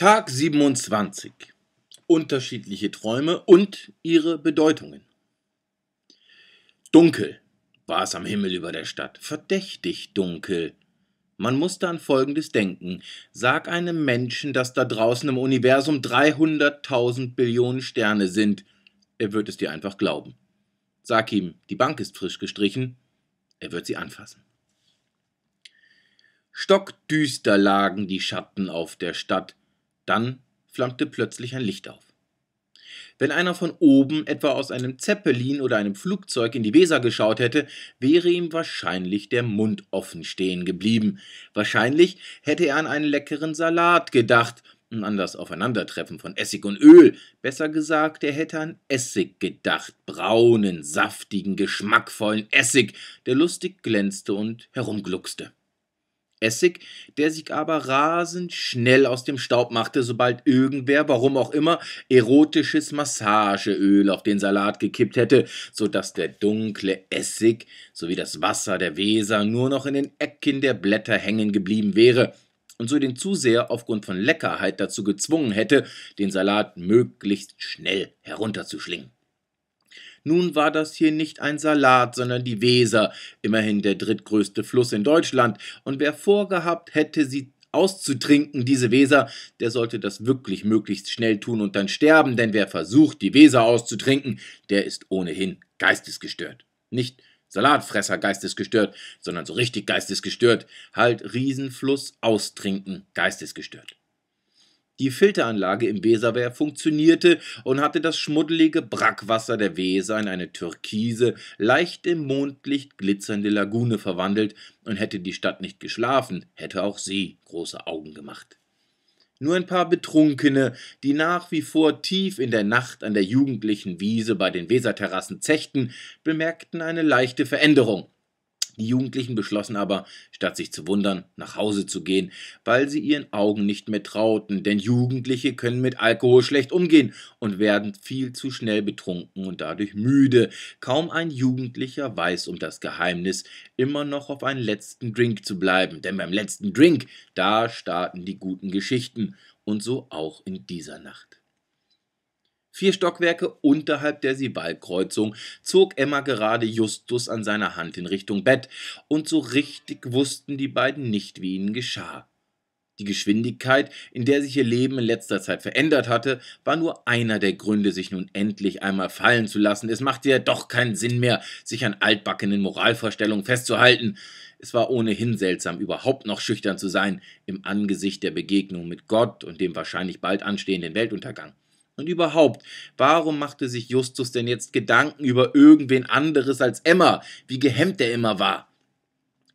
Tag 27. Unterschiedliche Träume und ihre Bedeutungen. Dunkel war es am Himmel über der Stadt, verdächtig dunkel. Man musste an Folgendes denken. Sag einem Menschen, dass da draußen im Universum 300.000 Billionen Sterne sind. Er wird es dir einfach glauben. Sag ihm, die Bank ist frisch gestrichen. Er wird sie anfassen. Stockdüster lagen die Schatten auf der Stadt dann flammte plötzlich ein Licht auf. Wenn einer von oben etwa aus einem Zeppelin oder einem Flugzeug in die Weser geschaut hätte, wäre ihm wahrscheinlich der Mund offen stehen geblieben. Wahrscheinlich hätte er an einen leckeren Salat gedacht, an das Aufeinandertreffen von Essig und Öl. Besser gesagt, er hätte an Essig gedacht, braunen, saftigen, geschmackvollen Essig, der lustig glänzte und herumgluckste. Essig, der sich aber rasend schnell aus dem Staub machte, sobald irgendwer, warum auch immer, erotisches Massageöl auf den Salat gekippt hätte, so dass der dunkle Essig sowie das Wasser der Weser nur noch in den Ecken der Blätter hängen geblieben wäre und so den Zuseher aufgrund von Leckerheit dazu gezwungen hätte, den Salat möglichst schnell herunterzuschlingen. Nun war das hier nicht ein Salat, sondern die Weser, immerhin der drittgrößte Fluss in Deutschland, und wer vorgehabt hätte, sie auszutrinken, diese Weser, der sollte das wirklich möglichst schnell tun und dann sterben, denn wer versucht, die Weser auszutrinken, der ist ohnehin geistesgestört. Nicht Salatfresser geistesgestört, sondern so richtig geistesgestört, halt Riesenfluss austrinken geistesgestört. Die Filteranlage im Weserwehr funktionierte und hatte das schmuddelige Brackwasser der Weser in eine türkise, leicht im Mondlicht glitzernde Lagune verwandelt und hätte die Stadt nicht geschlafen, hätte auch sie große Augen gemacht. Nur ein paar Betrunkene, die nach wie vor tief in der Nacht an der jugendlichen Wiese bei den Weserterrassen zechten, bemerkten eine leichte Veränderung. Die Jugendlichen beschlossen aber, statt sich zu wundern, nach Hause zu gehen, weil sie ihren Augen nicht mehr trauten, denn Jugendliche können mit Alkohol schlecht umgehen und werden viel zu schnell betrunken und dadurch müde. Kaum ein Jugendlicher weiß um das Geheimnis, immer noch auf einen letzten Drink zu bleiben, denn beim letzten Drink, da starten die guten Geschichten, und so auch in dieser Nacht. Vier Stockwerke unterhalb der Sibalkreuzung zog Emma gerade Justus an seiner Hand in Richtung Bett, und so richtig wussten die beiden nicht, wie ihnen geschah. Die Geschwindigkeit, in der sich ihr Leben in letzter Zeit verändert hatte, war nur einer der Gründe, sich nun endlich einmal fallen zu lassen. Es machte ja doch keinen Sinn mehr, sich an altbackenen Moralvorstellungen festzuhalten. Es war ohnehin seltsam, überhaupt noch schüchtern zu sein im Angesicht der Begegnung mit Gott und dem wahrscheinlich bald anstehenden Weltuntergang. Und überhaupt, warum machte sich Justus denn jetzt Gedanken über irgendwen anderes als Emma, wie gehemmt er immer war?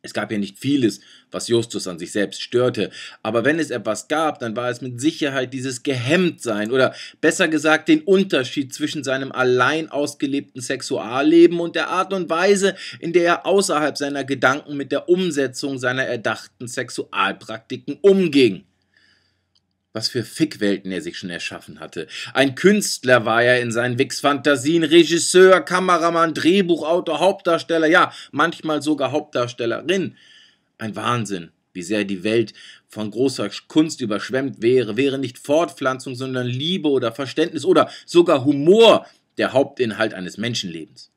Es gab ja nicht vieles, was Justus an sich selbst störte, aber wenn es etwas gab, dann war es mit Sicherheit dieses Gehemmtsein oder besser gesagt den Unterschied zwischen seinem allein ausgelebten Sexualleben und der Art und Weise, in der er außerhalb seiner Gedanken mit der Umsetzung seiner erdachten Sexualpraktiken umging. Was für Fickwelten er sich schon erschaffen hatte. Ein Künstler war er in seinen Wix-Fantasien, Regisseur, Kameramann, Drehbuchautor, Hauptdarsteller, ja, manchmal sogar Hauptdarstellerin. Ein Wahnsinn, wie sehr die Welt von großer Kunst überschwemmt wäre, wäre nicht Fortpflanzung, sondern Liebe oder Verständnis oder sogar Humor der Hauptinhalt eines Menschenlebens.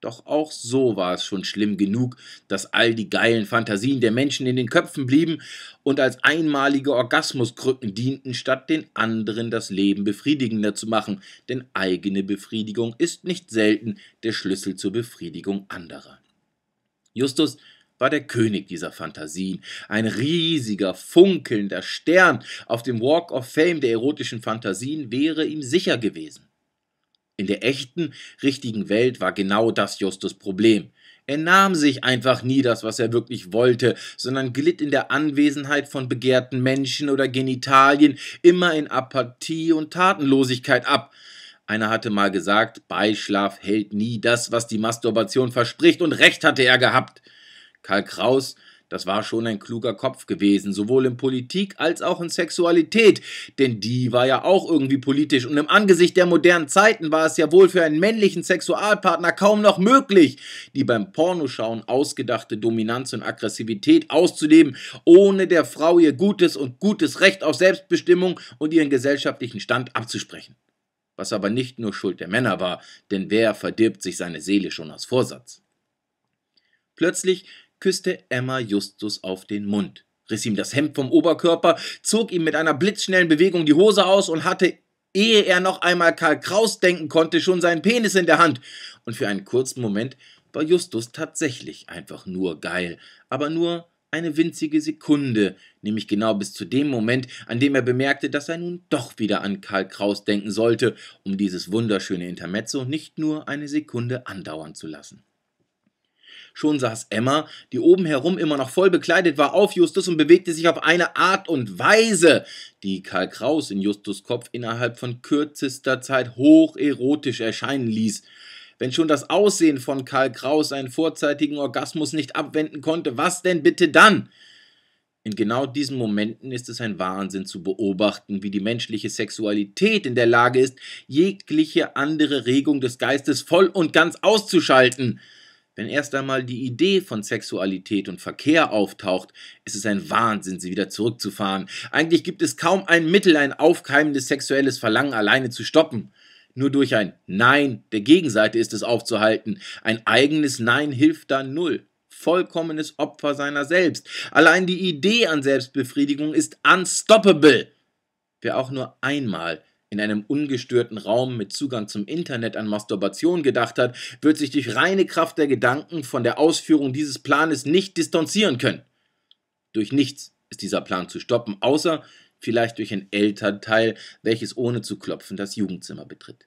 Doch auch so war es schon schlimm genug, dass all die geilen Fantasien der Menschen in den Köpfen blieben und als einmalige Orgasmuskrücken dienten, statt den anderen das Leben befriedigender zu machen, denn eigene Befriedigung ist nicht selten der Schlüssel zur Befriedigung anderer. Justus war der König dieser Fantasien, ein riesiger, funkelnder Stern auf dem Walk of Fame der erotischen Fantasien wäre ihm sicher gewesen. In der echten, richtigen Welt war genau das Justus Problem. Er nahm sich einfach nie das, was er wirklich wollte, sondern glitt in der Anwesenheit von begehrten Menschen oder Genitalien immer in Apathie und Tatenlosigkeit ab. Einer hatte mal gesagt, Beischlaf hält nie das, was die Masturbation verspricht, und recht hatte er gehabt. Karl Kraus das war schon ein kluger Kopf gewesen, sowohl in Politik als auch in Sexualität, denn die war ja auch irgendwie politisch und im Angesicht der modernen Zeiten war es ja wohl für einen männlichen Sexualpartner kaum noch möglich, die beim Pornoschauen ausgedachte Dominanz und Aggressivität auszuleben, ohne der Frau ihr gutes und gutes Recht auf Selbstbestimmung und ihren gesellschaftlichen Stand abzusprechen was aber nicht nur Schuld der Männer war, denn wer verdirbt sich seine Seele schon aus Vorsatz? Plötzlich küsste Emma Justus auf den Mund, riss ihm das Hemd vom Oberkörper, zog ihm mit einer blitzschnellen Bewegung die Hose aus und hatte, ehe er noch einmal Karl Kraus denken konnte, schon seinen Penis in der Hand. Und für einen kurzen Moment war Justus tatsächlich einfach nur geil, aber nur eine winzige Sekunde, nämlich genau bis zu dem Moment, an dem er bemerkte, dass er nun doch wieder an Karl Kraus denken sollte, um dieses wunderschöne Intermezzo nicht nur eine Sekunde andauern zu lassen. Schon saß Emma, die oben herum immer noch voll bekleidet war, auf Justus und bewegte sich auf eine Art und Weise, die Karl Kraus in Justus Kopf innerhalb von kürzester Zeit hocherotisch erscheinen ließ. Wenn schon das Aussehen von Karl Kraus einen vorzeitigen Orgasmus nicht abwenden konnte, was denn bitte dann? In genau diesen Momenten ist es ein Wahnsinn zu beobachten, wie die menschliche Sexualität in der Lage ist, jegliche andere Regung des Geistes voll und ganz auszuschalten. Wenn erst einmal die Idee von Sexualität und Verkehr auftaucht, ist es ein Wahnsinn, sie wieder zurückzufahren. Eigentlich gibt es kaum ein Mittel, ein aufkeimendes sexuelles Verlangen alleine zu stoppen. Nur durch ein Nein der Gegenseite ist es aufzuhalten. Ein eigenes Nein hilft da null. Vollkommenes Opfer seiner selbst. Allein die Idee an Selbstbefriedigung ist unstoppable. Wer auch nur einmal in einem ungestörten Raum mit Zugang zum Internet an Masturbation gedacht hat, wird sich durch reine Kraft der Gedanken von der Ausführung dieses Planes nicht distanzieren können. Durch nichts ist dieser Plan zu stoppen, außer vielleicht durch ein Elternteil, welches ohne zu klopfen das Jugendzimmer betritt.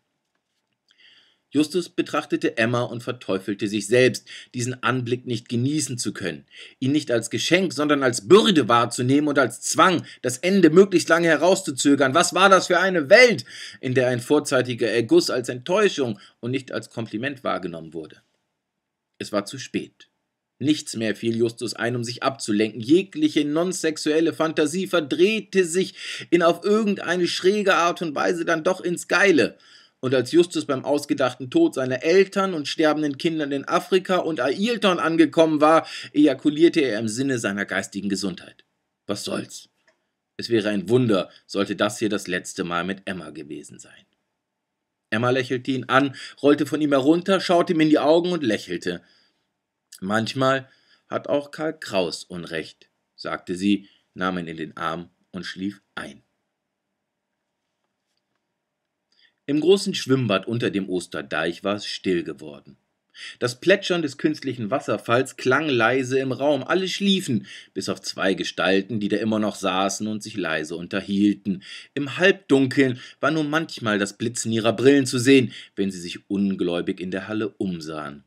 Justus betrachtete Emma und verteufelte sich selbst, diesen Anblick nicht genießen zu können, ihn nicht als Geschenk, sondern als Bürde wahrzunehmen und als Zwang, das Ende möglichst lange herauszuzögern. Was war das für eine Welt, in der ein vorzeitiger Erguss als Enttäuschung und nicht als Kompliment wahrgenommen wurde? Es war zu spät. Nichts mehr fiel Justus ein, um sich abzulenken. Jegliche nonsexuelle Fantasie verdrehte sich in auf irgendeine schräge Art und Weise dann doch ins Geile und als Justus beim ausgedachten Tod seiner Eltern und sterbenden Kindern in Afrika und Ailton angekommen war, ejakulierte er im Sinne seiner geistigen Gesundheit. Was soll's? Es wäre ein Wunder, sollte das hier das letzte Mal mit Emma gewesen sein. Emma lächelte ihn an, rollte von ihm herunter, schaute ihm in die Augen und lächelte. Manchmal hat auch Karl Kraus Unrecht, sagte sie, nahm ihn in den Arm und schlief ein. Im großen Schwimmbad unter dem Osterdeich war es still geworden. Das Plätschern des künstlichen Wasserfalls klang leise im Raum, alle schliefen, bis auf zwei Gestalten, die da immer noch saßen und sich leise unterhielten. Im Halbdunkeln war nur manchmal das Blitzen ihrer Brillen zu sehen, wenn sie sich ungläubig in der Halle umsahen.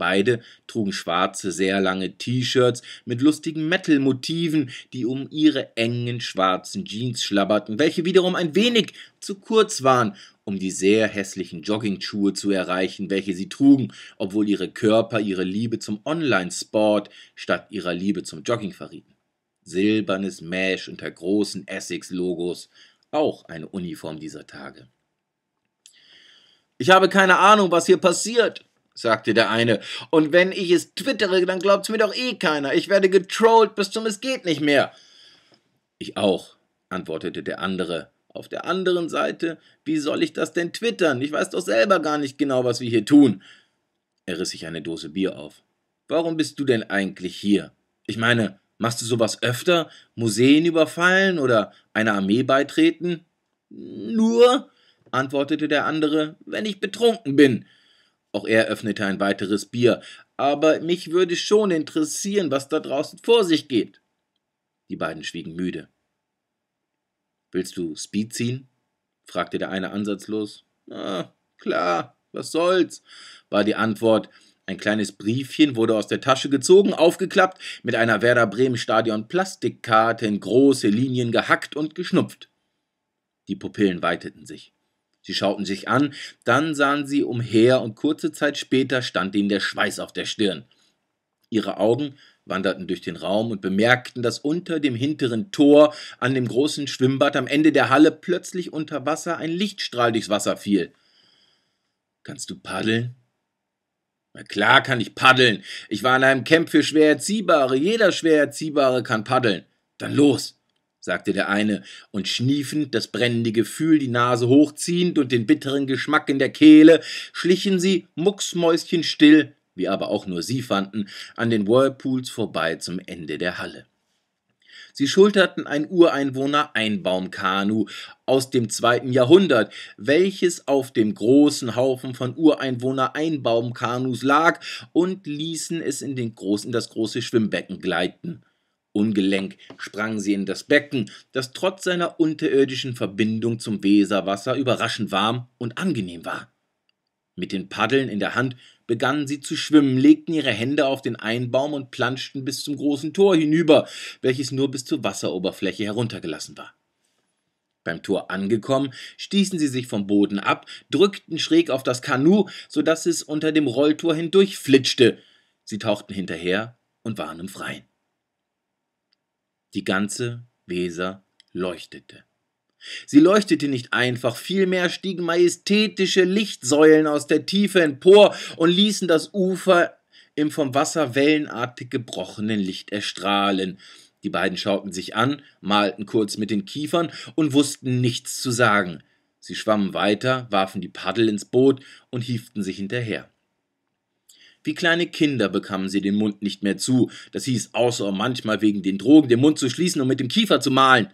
Beide trugen schwarze, sehr lange T-Shirts mit lustigen Metal-Motiven, die um ihre engen schwarzen Jeans schlabberten, welche wiederum ein wenig zu kurz waren, um die sehr hässlichen Jogging-Schuhe zu erreichen, welche sie trugen, obwohl ihre Körper ihre Liebe zum Online-Sport statt ihrer Liebe zum Jogging verrieten. Silbernes Mesh unter großen Essex-Logos, auch eine Uniform dieser Tage. Ich habe keine Ahnung, was hier passiert, sagte der eine. Und wenn ich es twittere, dann glaubt's mir doch eh keiner. Ich werde getrollt bis zum Es geht nicht mehr. Ich auch, antwortete der andere. Auf der anderen Seite, wie soll ich das denn twittern? Ich weiß doch selber gar nicht genau, was wir hier tun. Er riss sich eine Dose Bier auf. Warum bist du denn eigentlich hier? Ich meine, machst du sowas öfter? Museen überfallen oder einer Armee beitreten? Nur, antwortete der andere, wenn ich betrunken bin. Auch er öffnete ein weiteres Bier. Aber mich würde schon interessieren, was da draußen vor sich geht. Die beiden schwiegen müde. Willst du Speed ziehen? fragte der eine ansatzlos. Ah, klar, was soll's? war die Antwort. Ein kleines Briefchen wurde aus der Tasche gezogen, aufgeklappt, mit einer Werder Bremen Stadion Plastikkarte in große Linien gehackt und geschnupft. Die Pupillen weiteten sich. Sie schauten sich an, dann sahen sie umher und kurze Zeit später stand ihnen der Schweiß auf der Stirn. Ihre Augen wanderten durch den Raum und bemerkten, dass unter dem hinteren Tor an dem großen Schwimmbad am Ende der Halle plötzlich unter Wasser ein Lichtstrahl durchs Wasser fiel. Kannst du paddeln? Na klar kann ich paddeln. Ich war in einem Camp für Schwererziehbare. Jeder Schwererziehbare kann paddeln. Dann los sagte der eine, und schniefend, das brennende Gefühl die Nase hochziehend und den bitteren Geschmack in der Kehle, schlichen sie mucksmäuschenstill, wie aber auch nur sie fanden, an den Whirlpools vorbei zum Ende der Halle. Sie schulterten ein Ureinwohner Einbaumkanu aus dem zweiten Jahrhundert, welches auf dem großen Haufen von Ureinwohner Einbaumkanus lag, und ließen es in, den großen, in das große Schwimmbecken gleiten. Ungelenk sprangen sie in das Becken, das trotz seiner unterirdischen Verbindung zum Weserwasser überraschend warm und angenehm war. Mit den Paddeln in der Hand begannen sie zu schwimmen, legten ihre Hände auf den Einbaum und planschten bis zum großen Tor hinüber, welches nur bis zur Wasseroberfläche heruntergelassen war. Beim Tor angekommen, stießen sie sich vom Boden ab, drückten schräg auf das Kanu, so dass es unter dem Rolltor hindurchflitschte. Sie tauchten hinterher und waren im Freien. Die ganze Weser leuchtete. Sie leuchtete nicht einfach, vielmehr stiegen majestätische Lichtsäulen aus der Tiefe empor und ließen das Ufer im vom Wasser wellenartig gebrochenen Licht erstrahlen. Die beiden schauten sich an, malten kurz mit den Kiefern und wussten nichts zu sagen. Sie schwammen weiter, warfen die Paddel ins Boot und hieften sich hinterher. Wie kleine Kinder bekamen sie den Mund nicht mehr zu. Das hieß, außer manchmal wegen den Drogen den Mund zu schließen und mit dem Kiefer zu malen.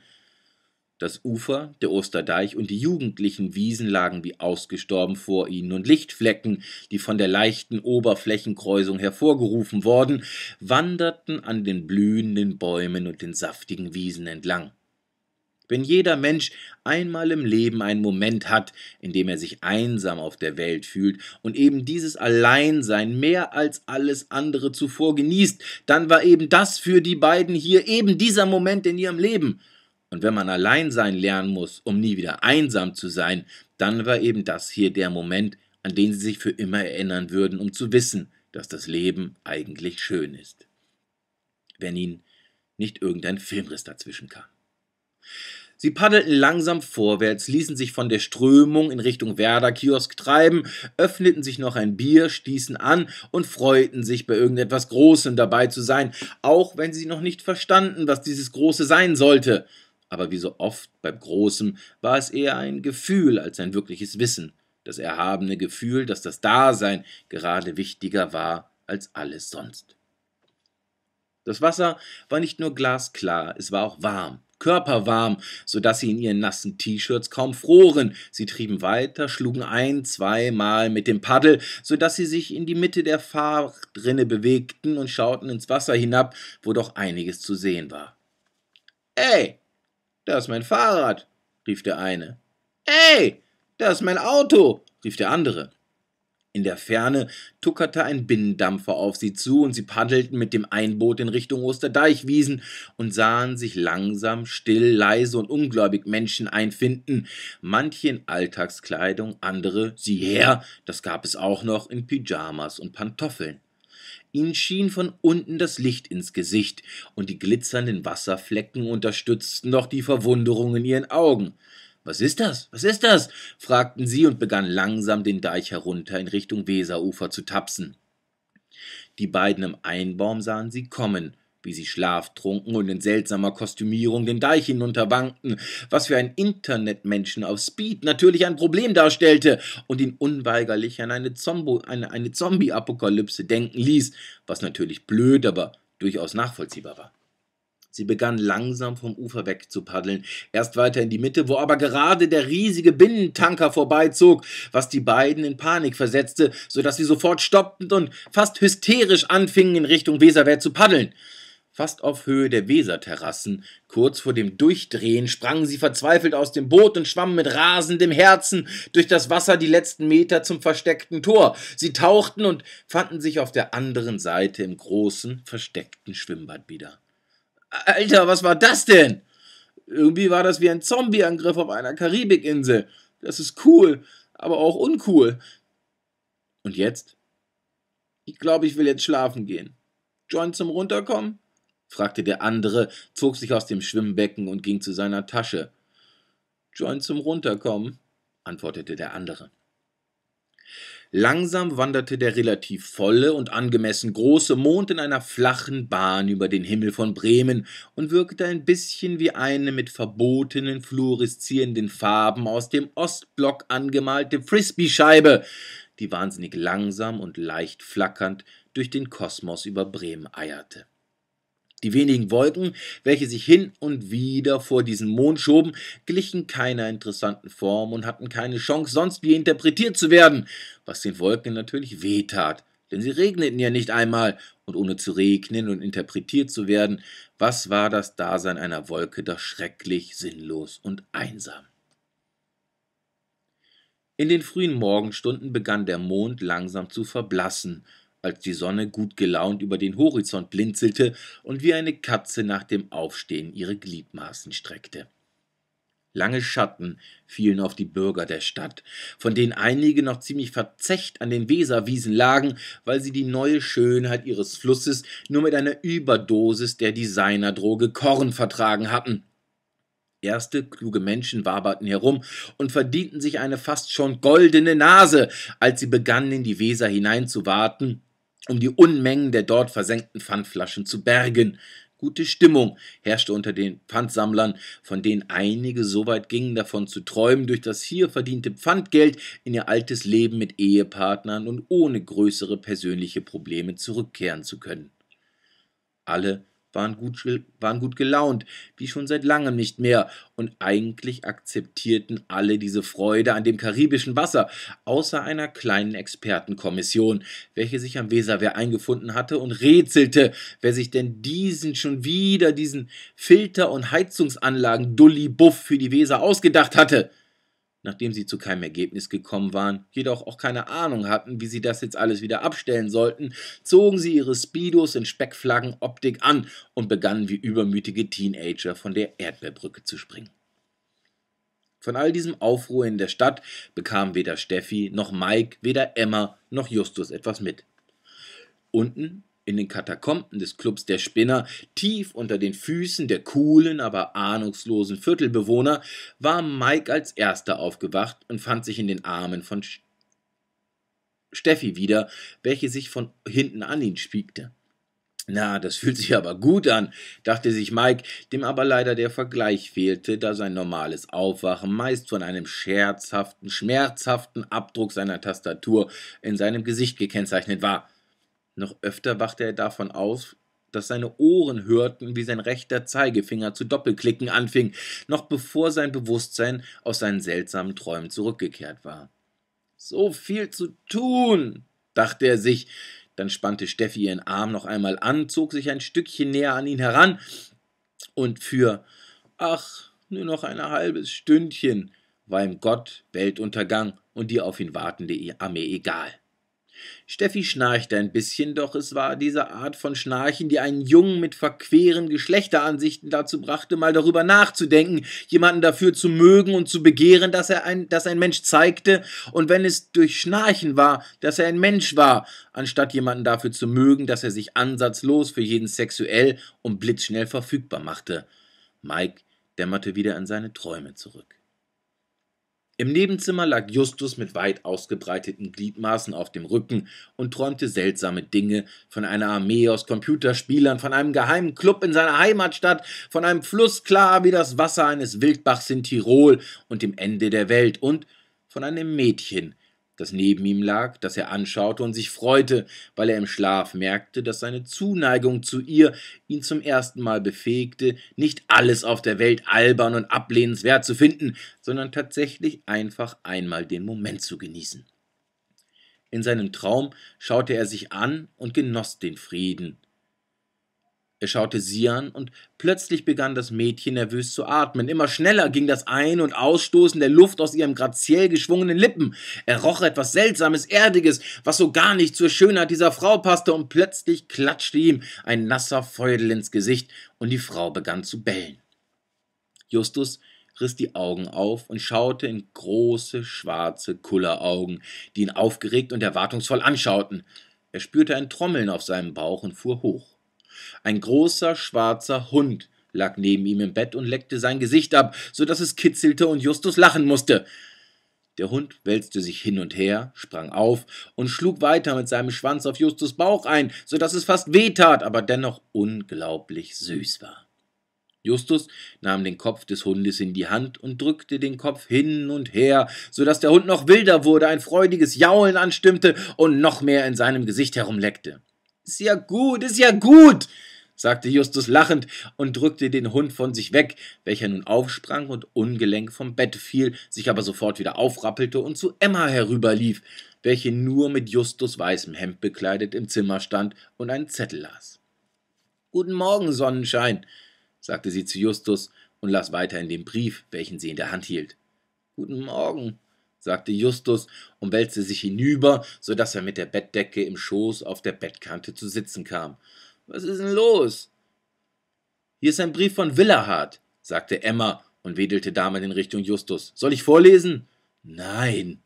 Das Ufer, der Osterdeich und die jugendlichen Wiesen lagen wie ausgestorben vor ihnen, und Lichtflecken, die von der leichten Oberflächenkreuzung hervorgerufen worden, wanderten an den blühenden Bäumen und den saftigen Wiesen entlang. Wenn jeder Mensch einmal im Leben einen Moment hat, in dem er sich einsam auf der Welt fühlt und eben dieses Alleinsein mehr als alles andere zuvor genießt, dann war eben das für die beiden hier eben dieser Moment in ihrem Leben. Und wenn man allein sein lernen muss, um nie wieder einsam zu sein, dann war eben das hier der Moment, an den sie sich für immer erinnern würden, um zu wissen, dass das Leben eigentlich schön ist. Wenn ihnen nicht irgendein Filmriss dazwischen kam. Sie paddelten langsam vorwärts, ließen sich von der Strömung in Richtung Werder-Kiosk treiben, öffneten sich noch ein Bier, stießen an und freuten sich, bei irgendetwas Großem dabei zu sein, auch wenn sie noch nicht verstanden, was dieses Große sein sollte. Aber wie so oft beim Großen war es eher ein Gefühl als ein wirkliches Wissen, das erhabene Gefühl, dass das Dasein gerade wichtiger war als alles sonst. Das Wasser war nicht nur glasklar, es war auch warm körperwarm, so dass sie in ihren nassen T-Shirts kaum froren. Sie trieben weiter, schlugen ein, zweimal mit dem Paddel, so dass sie sich in die Mitte der Fahrrinne bewegten und schauten ins Wasser hinab, wo doch einiges zu sehen war. Ey, da ist mein Fahrrad, rief der eine. Ey, da ist mein Auto, rief der andere. In der Ferne tuckerte ein Binnendampfer auf sie zu und sie paddelten mit dem Einboot in Richtung Osterdeichwiesen und sahen sich langsam, still, leise und ungläubig Menschen einfinden, manche in Alltagskleidung, andere, sieh her, das gab es auch noch, in Pyjamas und Pantoffeln. Ihnen schien von unten das Licht ins Gesicht, und die glitzernden Wasserflecken unterstützten noch die Verwunderung in ihren Augen. Was ist das? Was ist das? fragten sie und begannen langsam den Deich herunter in Richtung Weserufer zu tapsen. Die beiden im Einbaum sahen sie kommen, wie sie schlaftrunken und in seltsamer Kostümierung den Deich hinunterwankten, was für einen Internetmenschen auf Speed natürlich ein Problem darstellte und ihn unweigerlich an eine, Zombo, eine, eine Zombie-Apokalypse denken ließ, was natürlich blöd, aber durchaus nachvollziehbar war. Sie begann langsam vom Ufer wegzupaddeln, erst weiter in die Mitte, wo aber gerade der riesige Binnentanker vorbeizog, was die beiden in Panik versetzte, so dass sie sofort stoppten und fast hysterisch anfingen, in Richtung Weserwehr zu paddeln. Fast auf Höhe der Weserterrassen, kurz vor dem Durchdrehen, sprangen sie verzweifelt aus dem Boot und schwammen mit rasendem Herzen durch das Wasser die letzten Meter zum versteckten Tor. Sie tauchten und fanden sich auf der anderen Seite im großen, versteckten Schwimmbad wieder. Alter, was war das denn? Irgendwie war das wie ein Zombieangriff auf einer Karibikinsel. Das ist cool, aber auch uncool. Und jetzt? Ich glaube, ich will jetzt schlafen gehen. John zum Runterkommen? fragte der andere, zog sich aus dem Schwimmbecken und ging zu seiner Tasche. John zum Runterkommen, antwortete der andere. Langsam wanderte der relativ volle und angemessen große Mond in einer flachen Bahn über den Himmel von Bremen und wirkte ein bisschen wie eine mit verbotenen fluoreszierenden Farben aus dem Ostblock angemalte Frisbee-Scheibe, die wahnsinnig langsam und leicht flackernd durch den Kosmos über Bremen eierte. Die wenigen Wolken, welche sich hin und wieder vor diesen Mond schoben, glichen keiner interessanten Form und hatten keine Chance, sonst wie interpretiert zu werden, was den Wolken natürlich wehtat, denn sie regneten ja nicht einmal, und ohne zu regnen und interpretiert zu werden, was war das Dasein einer Wolke doch schrecklich, sinnlos und einsam. In den frühen Morgenstunden begann der Mond langsam zu verblassen, als die Sonne gut gelaunt über den Horizont blinzelte und wie eine Katze nach dem Aufstehen ihre Gliedmaßen streckte. Lange Schatten fielen auf die Bürger der Stadt, von denen einige noch ziemlich verzecht an den Weserwiesen lagen, weil sie die neue Schönheit ihres Flusses nur mit einer Überdosis der Designerdroge Korn vertragen hatten. Erste kluge Menschen waberten herum und verdienten sich eine fast schon goldene Nase, als sie begannen, in die Weser hineinzuwarten um die Unmengen der dort versenkten Pfandflaschen zu bergen. Gute Stimmung herrschte unter den Pfandsammlern, von denen einige so weit gingen, davon zu träumen, durch das hier verdiente Pfandgeld in ihr altes Leben mit Ehepartnern und ohne größere persönliche Probleme zurückkehren zu können. Alle waren gut, waren gut gelaunt, wie schon seit langem nicht mehr, und eigentlich akzeptierten alle diese Freude an dem karibischen Wasser, außer einer kleinen Expertenkommission, welche sich am Weserwehr eingefunden hatte und rätselte, wer sich denn diesen schon wieder, diesen Filter- und Heizungsanlagen Dulli Buff für die Weser ausgedacht hatte nachdem sie zu keinem Ergebnis gekommen waren, jedoch auch keine Ahnung hatten, wie sie das jetzt alles wieder abstellen sollten, zogen sie ihre Speedos in Speckflaggenoptik an und begannen wie übermütige Teenager von der Erdbeerbrücke zu springen. Von all diesem Aufruhr in der Stadt bekamen weder Steffi noch Mike, weder Emma noch Justus etwas mit. Unten in den Katakomben des Clubs der Spinner, tief unter den Füßen der coolen, aber ahnungslosen Viertelbewohner, war Mike als erster aufgewacht und fand sich in den Armen von Steffi wieder, welche sich von hinten an ihn spiegte. Na, das fühlt sich aber gut an, dachte sich Mike, dem aber leider der Vergleich fehlte, da sein normales Aufwachen meist von einem scherzhaften, schmerzhaften Abdruck seiner Tastatur in seinem Gesicht gekennzeichnet war. Noch öfter wachte er davon auf, dass seine Ohren hörten, wie sein rechter Zeigefinger zu Doppelklicken anfing, noch bevor sein Bewusstsein aus seinen seltsamen Träumen zurückgekehrt war. So viel zu tun, dachte er sich. Dann spannte Steffi ihren Arm noch einmal an, zog sich ein Stückchen näher an ihn heran und für ach, nur noch ein halbes Stündchen war ihm Gott, Weltuntergang und die auf ihn wartende Armee egal. Steffi schnarchte ein bisschen, doch es war diese Art von Schnarchen, die einen Jungen mit verqueren Geschlechteransichten dazu brachte, mal darüber nachzudenken, jemanden dafür zu mögen und zu begehren, dass er ein, dass ein Mensch zeigte, und wenn es durch Schnarchen war, dass er ein Mensch war, anstatt jemanden dafür zu mögen, dass er sich ansatzlos für jeden sexuell und blitzschnell verfügbar machte. Mike dämmerte wieder in seine Träume zurück. Im Nebenzimmer lag Justus mit weit ausgebreiteten Gliedmaßen auf dem Rücken und träumte seltsame Dinge von einer Armee aus Computerspielern, von einem geheimen Club in seiner Heimatstadt, von einem Fluss klar wie das Wasser eines Wildbachs in Tirol und dem Ende der Welt und von einem Mädchen, das neben ihm lag, das er anschaute und sich freute, weil er im Schlaf merkte, dass seine Zuneigung zu ihr ihn zum ersten Mal befähigte, nicht alles auf der Welt albern und ablehnenswert zu finden, sondern tatsächlich einfach einmal den Moment zu genießen. In seinem Traum schaute er sich an und genoss den Frieden, er schaute sie an und plötzlich begann das Mädchen nervös zu atmen. Immer schneller ging das Ein- und Ausstoßen der Luft aus ihrem graziell geschwungenen Lippen. Er roch etwas Seltsames, Erdiges, was so gar nicht zur Schönheit dieser Frau passte, und plötzlich klatschte ihm ein nasser Feudel ins Gesicht, und die Frau begann zu bellen. Justus riss die Augen auf und schaute in große, schwarze Kulleraugen, die ihn aufgeregt und erwartungsvoll anschauten. Er spürte ein Trommeln auf seinem Bauch und fuhr hoch. Ein großer schwarzer Hund lag neben ihm im Bett und leckte sein Gesicht ab, so daß es kitzelte und Justus lachen musste. Der Hund wälzte sich hin und her, sprang auf und schlug weiter mit seinem Schwanz auf Justus Bauch ein, so daß es fast weh tat, aber dennoch unglaublich süß war. Justus nahm den Kopf des Hundes in die Hand und drückte den Kopf hin und her, so daß der Hund noch wilder wurde, ein freudiges Jaulen anstimmte und noch mehr in seinem Gesicht herumleckte. Ist ja gut, ist ja gut, sagte Justus lachend und drückte den Hund von sich weg, welcher nun aufsprang und ungelenk vom Bett fiel, sich aber sofort wieder aufrappelte und zu Emma herüberlief, welche nur mit Justus weißem Hemd bekleidet im Zimmer stand und einen Zettel las. Guten Morgen, Sonnenschein, sagte sie zu Justus und las weiter in dem Brief, welchen sie in der Hand hielt. Guten Morgen, sagte Justus und wälzte sich hinüber, so daß er mit der Bettdecke im Schoß auf der Bettkante zu sitzen kam. Was ist denn los? Hier ist ein Brief von Willahard, sagte Emma und wedelte damit in Richtung Justus. Soll ich vorlesen? Nein,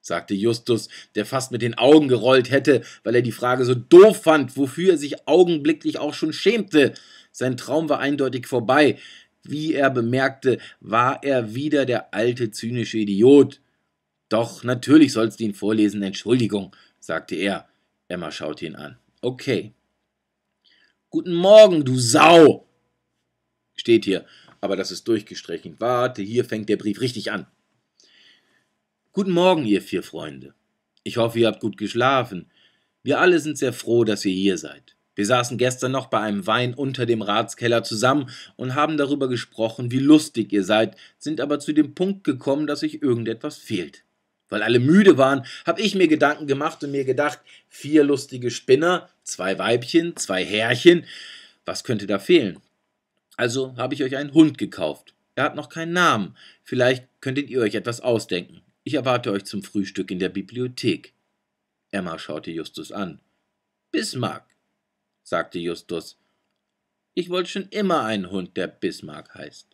sagte Justus, der fast mit den Augen gerollt hätte, weil er die Frage so doof fand, wofür er sich augenblicklich auch schon schämte. Sein Traum war eindeutig vorbei. Wie er bemerkte, war er wieder der alte zynische Idiot, doch, natürlich sollst du ihn vorlesen, Entschuldigung, sagte er. Emma schaute ihn an. Okay. Guten Morgen, du Sau! Steht hier, aber das ist durchgestrichen. Warte, hier fängt der Brief richtig an. Guten Morgen, ihr vier Freunde. Ich hoffe, ihr habt gut geschlafen. Wir alle sind sehr froh, dass ihr hier seid. Wir saßen gestern noch bei einem Wein unter dem Ratskeller zusammen und haben darüber gesprochen, wie lustig ihr seid, sind aber zu dem Punkt gekommen, dass euch irgendetwas fehlt weil alle müde waren, habe ich mir Gedanken gemacht und mir gedacht, vier lustige Spinner, zwei Weibchen, zwei Härchen, was könnte da fehlen? Also habe ich euch einen Hund gekauft. Er hat noch keinen Namen. Vielleicht könntet ihr euch etwas ausdenken. Ich erwarte euch zum Frühstück in der Bibliothek. Emma schaute Justus an. Bismarck, sagte Justus. Ich wollte schon immer einen Hund, der Bismarck heißt.